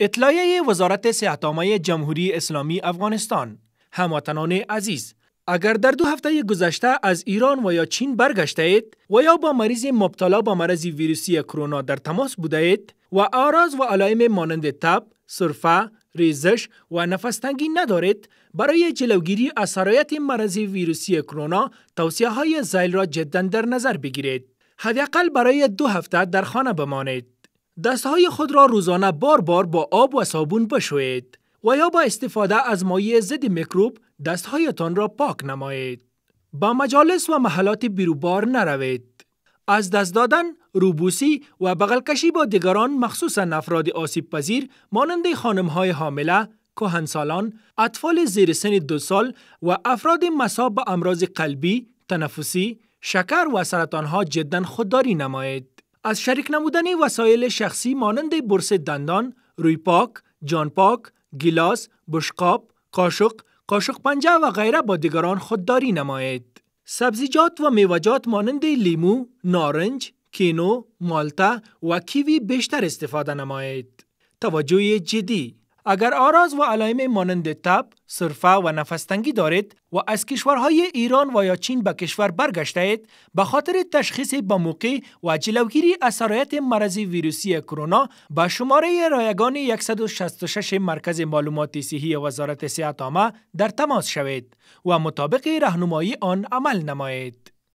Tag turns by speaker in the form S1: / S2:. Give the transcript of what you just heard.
S1: اطلاعیه وزارت صحتامه جمهوری اسلامی افغانستان هموطنان عزیز اگر در دو هفته گذشته از ایران و یا چین برگشته اید و یا با مریض مبتلا با مرض ویروسی کرونا در تماس بوده اید و آراز و علائم مانند تب، سرفه، ریزش و نفستنگی ندارید برای جلوگیری از سرایت مرض ویروسی کرونا توصیه های زیل را جدا در نظر بگیرید. حداقل برای دو هفته در خانه بمانید. دستهای خود را روزانه بار بار با آب و صابون بشوید و یا با استفاده از مایع ضد میکروب دستهایتان را پاک نمایید. با مجالس و محلات بیروبار نروید. از دست دادن، روبوسی و بغلکشی با دیگران مخصوصا افراد آسیب پذیر مانند خانمهای حامله، کهنسالان، اطفال زیر سن دو سال و افراد مصاب به امراض قلبی، تنفسی، شکر و سرطانها جدا خودداری نمایید. از شریک نمودن وسایل شخصی مانند برس دندان، روی پاک، جان پاک، گیلاس، بشقاب، قاشق، قاشق پنجه و غیره با دیگران خودداری نماید. سبزیجات و میوجات مانند لیمو، نارنج، کینو، مالتا و کیوی بیشتر استفاده نمایید. توجه جدی اگر آراز و علائم مانند تب، صرفه و نفستنگی دارید و از کشورهای ایران و یا چین به کشور برگشته اید به خاطر تشخیص با موقع و جلوگیری از سرایت مرض ویروسی کرونا به شماره رایگان 166 مرکز معلومات صحی وزارت صحت عامه در تماس شوید و مطابق رهنمایی آن عمل نمایید.